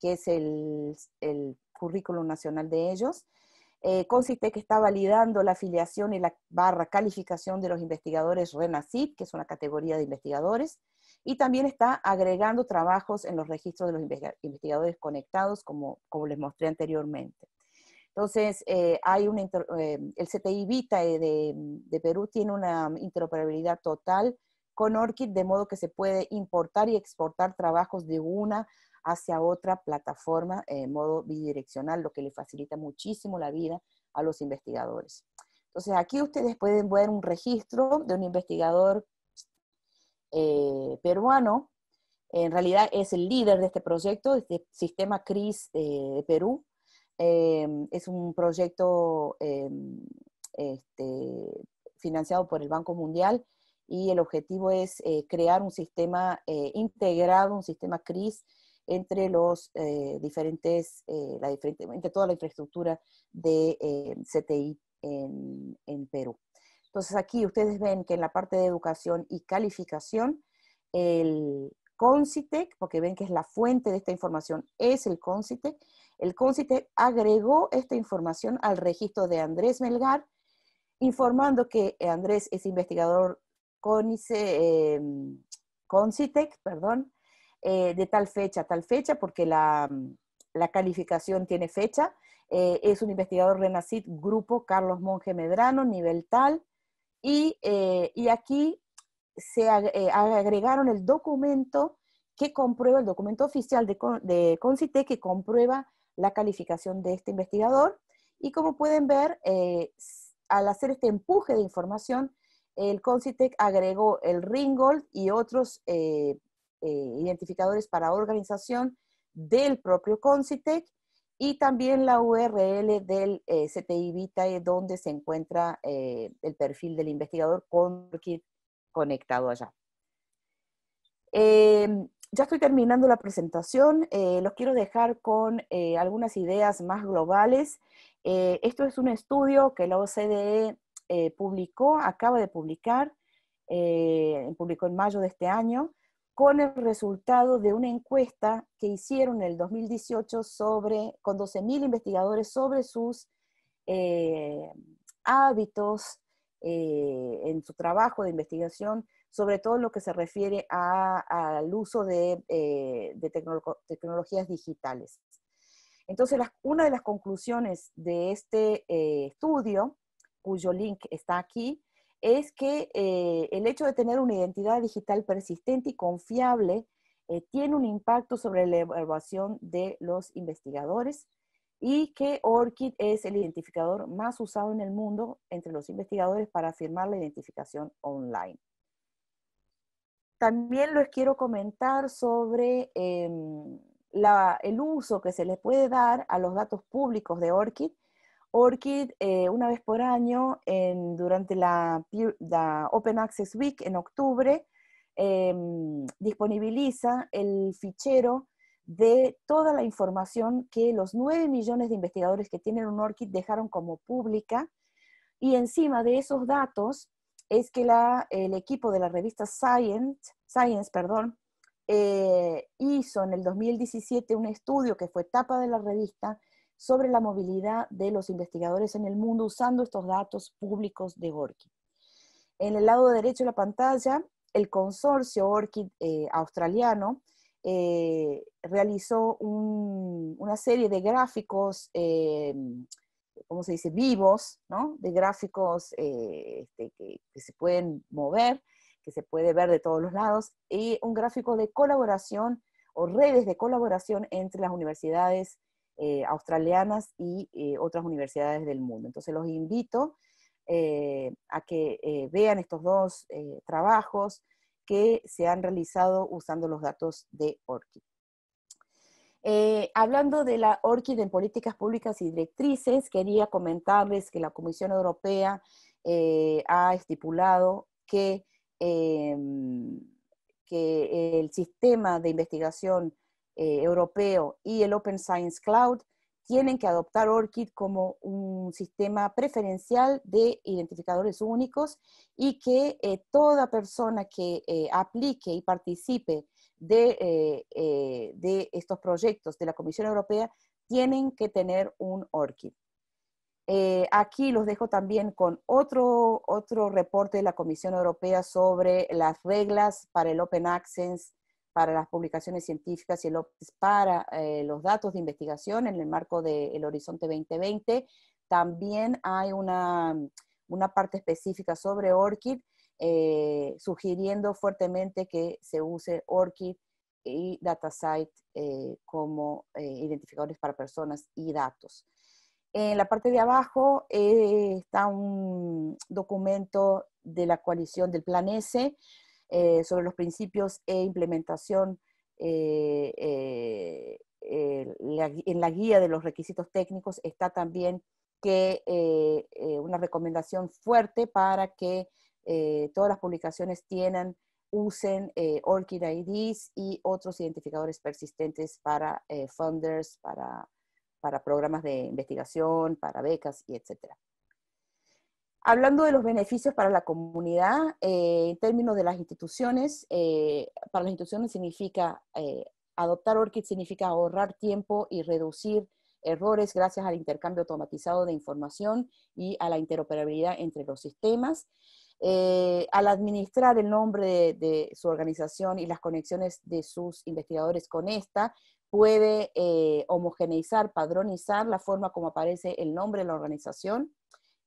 que es el, el currículum nacional de ellos, eh, consiste que está validando la afiliación y la barra calificación de los investigadores RENACIT, que es una categoría de investigadores, y también está agregando trabajos en los registros de los investigadores conectados, como, como les mostré anteriormente. Entonces, eh, hay eh, el CTI Vita de, de, Perú tiene una interoperabilidad total con ORCID, de modo que se puede importar y exportar trabajos de una hacia otra plataforma en eh, modo bidireccional, lo que le facilita muchísimo la vida a los investigadores. Entonces aquí ustedes pueden ver un registro de un investigador eh, peruano, en realidad es el líder de este proyecto, de este sistema CRIS eh, de Perú. es un proyecto este, financiado por el Banco Mundial y el objetivo es crear un sistema integrado, un sistema CRIS entre los eh, diferentes, eh, entre toda la infraestructura de eh, CTI en, Perú. Entonces aquí ustedes ven que en la parte de educación y calificación, el CONCITEC, porque ven que es la fuente de esta información, es el CONCITEC. El CONCITEC agregó esta información al registro de Andrés Melgar, informando que Andrés es investigador em, CONCITEC, perdón, eh, de tal fecha a tal fecha, porque la, mm, calificación tiene fecha. Eh, es un investigador RENACID grupo Carlos Monge Medrano, nivel tal. Y, eh, aquí se agregaron el documento que comprueba, el documento oficial de, de que comprueba la calificación de este investigador. Y como pueden ver, al hacer este empuje de información, el Concitec agregó el Ringgold y otros eh, identificadores para organización del propio Concitec y también la URL del eh, CTI Vitae, donde se encuentra eh, el perfil del investigador con conectado allá. Em, ya estoy terminando la presentación, los quiero dejar con algunas ideas más globales. esto es un estudio que la OCDE publicó, acaba de publicar, publicó en mayo de este año, con el resultado de una encuesta que hicieron en el 2018 sobre, con 12.000 investigadores sobre sus eh, hábitos eh, en su trabajo de investigación, sobre todo lo que se refiere al uso de, eh, tecnologías digitales. Entonces, una de las conclusiones de este estudio, cuyo link está aquí, es que eh, el hecho de tener una identidad digital persistente y confiable eh, tiene un impacto sobre la evaluación de los investigadores y que ORCID es el identificador más usado en el mundo entre los investigadores para firmar la identificación online. También les quiero comentar sobre em, el uso que se les puede dar a los datos públicos de ORCID ORCID eh, una vez por año durante la, Open Access Week en octubre em, disponibiliza el fichero de toda la información que los 9 millones de investigadores que tienen un ORCID dejaron como pública y encima de esos datos es que el equipo de la revista Science, Science perdón, eh, hizo en el 2017 un estudio que fue tapa de la revista sobre la movilidad de los investigadores en el mundo usando estos datos públicos de ORCID. En el lado derecho de la pantalla, el consorcio ORCID eh, australiano eh, realizó una serie de gráficos, eh, ¿cómo se dice?, vivos, ¿no? De gráficos este, que, que, se pueden mover, que se puede ver de todos los lados, y un gráfico de colaboración o redes de colaboración entre las universidades eh, australianas y eh, otras universidades del mundo. Entonces los invito eh, a que vean estos dos trabajos que se han realizado usando los datos de ORCID. hablando de la ORCID en políticas públicas y directrices, quería comentarles que la Comisión Europea ha estipulado que, em, que, el sistema de investigación eh, europeo y el Open Science Cloud tienen que adoptar ORCID como un sistema preferencial de identificadores únicos y que eh, toda persona que eh, aplique y participe de, de, estos proyectos de la Comisión Europea tienen que tener un ORCID. aquí los dejo también con otro, otro reporte de la Comisión Europea sobre las reglas para el Open Access para las publicaciones científicas y para eh, los datos de investigación en el marco del Horizonte 2020. También hay una, una parte específica sobre ORCID, eh, sugiriendo fuertemente que se use ORCID y DataSite eh, como identificadores para personas y datos. En la parte de abajo está un documento de la coalición del Plan S, eh, sobre los principios e implementación eh, eh, en la guía de los requisitos técnicos está también que una recomendación fuerte para que todas las publicaciones tienen, usen ORCID IDs y otros identificadores persistentes para funders, para, para programas de investigación, para becas y etcétera. Hablando de los beneficios para la comunidad, eh, en términos de las instituciones, eh, para las instituciones significa eh, adoptar ORCID, significa ahorrar tiempo y reducir errores gracias al intercambio automatizado de información y a la interoperabilidad entre los sistemas. al administrar el nombre de, su organización y las conexiones de sus investigadores con esta, puede homogeneizar, padronizar la forma como aparece el nombre de la organización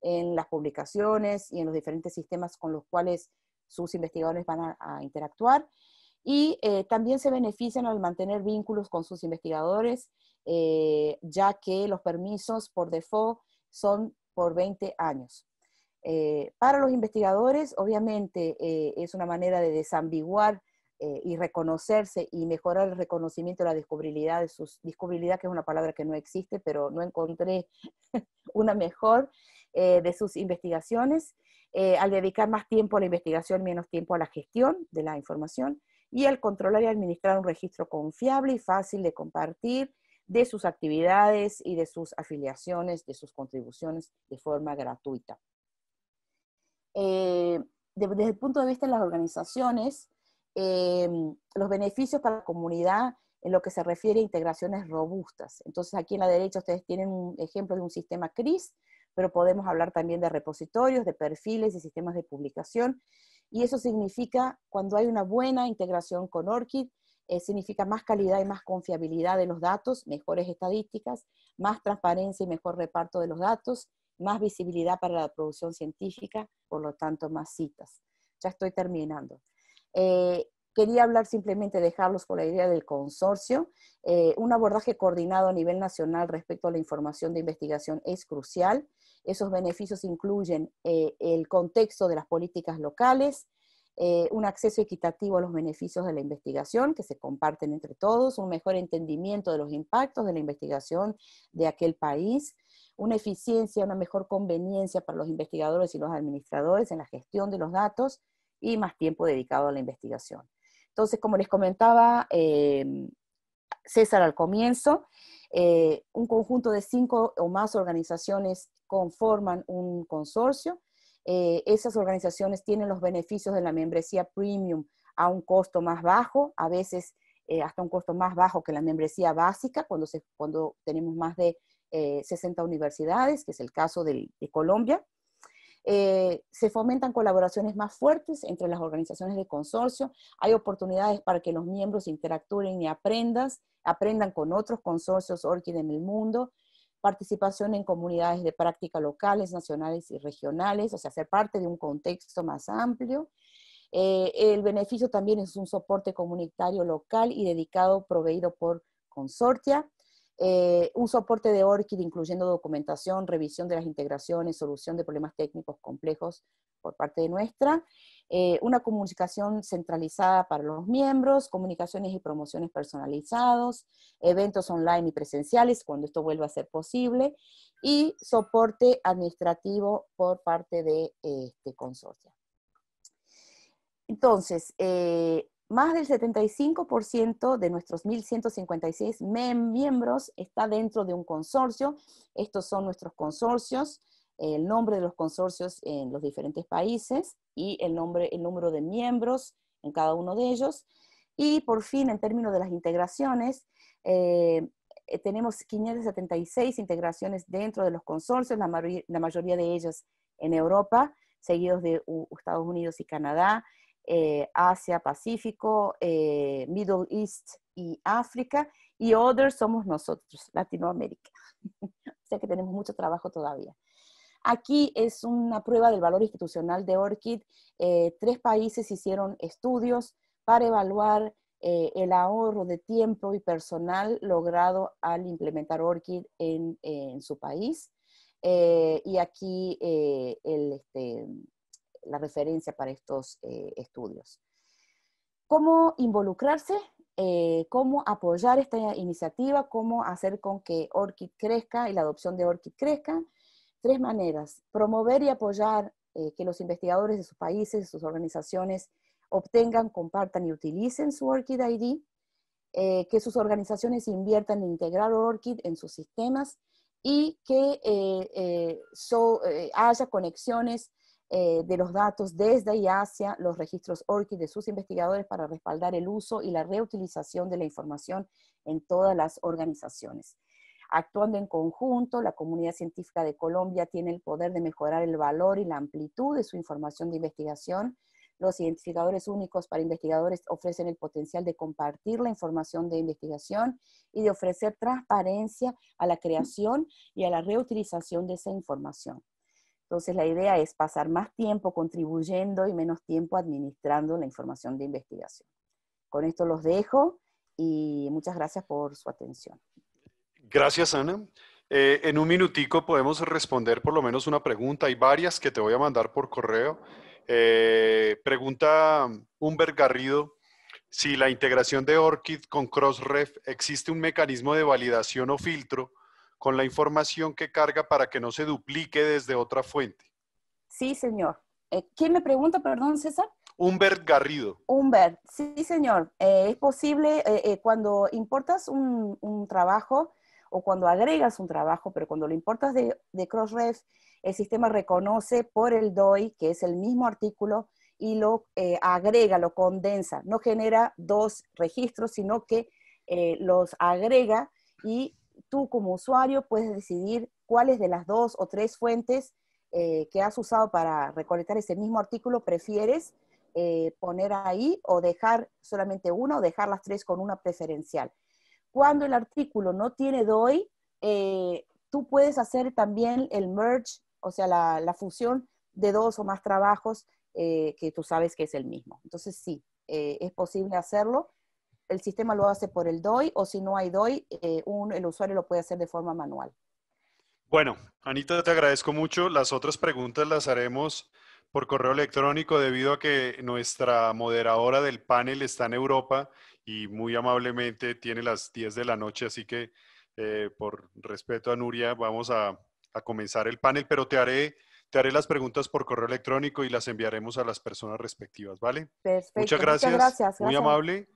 en las publicaciones y en los diferentes sistemas con los cuales sus investigadores van a, interactuar. Y eh, también se benefician al mantener vínculos con sus investigadores, eh, ya que los permisos por default son por 20 años. Eh, para los investigadores, obviamente, es una manera de desambiguar y reconocerse y mejorar el reconocimiento de la descubribilidad de sus, descubribilidad que es una palabra que no existe, pero no encontré una mejor, eh, de sus investigaciones, eh, al dedicar más tiempo a la investigación, menos tiempo a la gestión de la información, y al controlar y administrar un registro confiable y fácil de compartir de sus actividades y de sus afiliaciones, de sus contribuciones de forma gratuita. Eh, desde el punto de vista de las organizaciones, los beneficios para la comunidad en lo que se refiere a integraciones robustas. Entonces, aquí en la derecha ustedes tienen un ejemplo de un sistema CRIS, pero podemos hablar también de repositorios, de perfiles y sistemas de publicación. Y eso significa, cuando hay una buena integración con ORCID, eh, significa más calidad y más confiabilidad de los datos, mejores estadísticas, más transparencia y mejor reparto de los datos, más visibilidad para la producción científica, por lo tanto, más citas. Ya estoy terminando. Eh, quería hablar simplemente, dejarlos con la idea del consorcio. Eh, un abordaje coordinado a nivel nacional respecto a la información de investigación es crucial. Esos beneficios incluyen eh, el contexto de las políticas locales, eh, un acceso equitativo a los beneficios de la investigación que se comparten entre todos, un mejor entendimiento de los impactos de la investigación de aquel país, una eficiencia, una mejor conveniencia para los investigadores y los administradores en la gestión de los datos y más tiempo dedicado a la investigación. Entonces, como les comentaba eh, César al comienzo, eh, un conjunto de cinco o más organizaciones conforman un consorcio. Eh, esas organizaciones tienen los beneficios de la membresía premium a un costo más bajo, a veces eh, hasta un costo más bajo que la membresía básica, cuando, tenemos más de 60 universidades, que es el caso de Colombia. Eh, se fomentan colaboraciones más fuertes entre las organizaciones de consorcio, hay oportunidades para que los miembros interactúen y aprendas, aprendan con otros consorcios ORCID en el mundo, participación en comunidades de práctica locales, nacionales y regionales, o sea, ser parte de un contexto más amplio. Eh, el beneficio también es un soporte comunitario local y dedicado proveído por consortia, eh, un soporte de ORCID incluyendo documentación, revisión de las integraciones, solución de problemas técnicos complejos por parte de nuestra, eh, una comunicación centralizada para los miembros, comunicaciones y promociones personalizados, eventos online y presenciales cuando esto vuelva a ser posible, y soporte administrativo por parte de este consorcio. Entonces, eh, más del 75% de nuestros 1.156 miembros está dentro de un consorcio. Estos son nuestros consorcios, el nombre de los consorcios en los diferentes países y el, nombre, el número de miembros en cada uno de ellos. Y por fin, en términos de las integraciones, eh, eh, tenemos 576 integraciones dentro de los consorcios, la, la mayoría de ellas en Europa, seguidos de Estados Unidos y Canadá. Eh, Asia, Pacífico, eh, Middle East y África, y otros somos nosotros, Latinoamérica. o sea que tenemos mucho trabajo todavía. Aquí es una prueba del valor institucional de ORCID. Eh, tres países hicieron estudios para evaluar el ahorro de tiempo y personal logrado al implementar ORCID en, en su país. y aquí el, este, la referencia para estos eh, estudios. ¿Cómo involucrarse? Eh, ¿Cómo apoyar esta iniciativa? ¿Cómo hacer con que ORCID crezca y la adopción de ORCID crezca? Tres maneras, promover y apoyar eh, que los investigadores de sus países, de sus organizaciones, obtengan, compartan y utilicen su ORCID ID, que sus organizaciones inviertan en integrar ORCID en sus sistemas, y que haya conexiones eh, de los datos desde y hacia los registros ORCID de sus investigadores para respaldar el uso y la reutilización de la información en todas las organizaciones. Actuando en conjunto, la comunidad científica de Colombia tiene el poder de mejorar el valor y la amplitud de su información de investigación. Los identificadores únicos para investigadores ofrecen el potencial de compartir la información de investigación y de ofrecer transparencia a la creación y a la reutilización de esa información. Entonces, la idea es pasar más tiempo contribuyendo y menos tiempo administrando la información de investigación. Con esto los dejo y muchas gracias por su atención. Gracias, Ana. Eh, en un minutico podemos responder por lo menos una pregunta. Hay varias que te voy a mandar por correo. Eh, pregunta Humber Garrido si la integración de ORCID con CrossRef existe un mecanismo de validación o filtro con la información que carga para que no se duplique desde otra fuente. Sí, señor. Eh, ¿Quién me pregunta, perdón, César? Humbert Garrido. Humbert, sí, señor. Eh, es posible eh, cuando importas un, trabajo o cuando agregas un trabajo, pero cuando lo importas de, de Crossref, el sistema reconoce por el DOI, que es el mismo artículo, y lo agrega, lo condensa. No genera dos registros, sino que los agrega y tú como usuario puedes decidir cuáles de las dos o tres fuentes eh, que has usado para recolectar ese mismo artículo prefieres eh, poner ahí o dejar solamente una o dejar las tres con una preferencial. Cuando el artículo no tiene DOI, eh, tú puedes hacer también el merge, o sea, la, la fusión de dos o más trabajos que tú sabes que es el mismo. Entonces sí, es posible hacerlo el sistema lo hace por el DOI o si no hay DOI, eh, el usuario lo puede hacer de forma manual. Bueno, Anita, te agradezco mucho. Las otras preguntas las haremos por correo electrónico debido a que nuestra moderadora del panel está en Europa y muy amablemente tiene las 10 de la noche, así que eh, por respeto a Nuria vamos a, comenzar el panel, pero te haré, te haré las preguntas por correo electrónico y las enviaremos a las personas respectivas, ¿vale? Perfecto. Muchas gracias. gracias. Muy amable.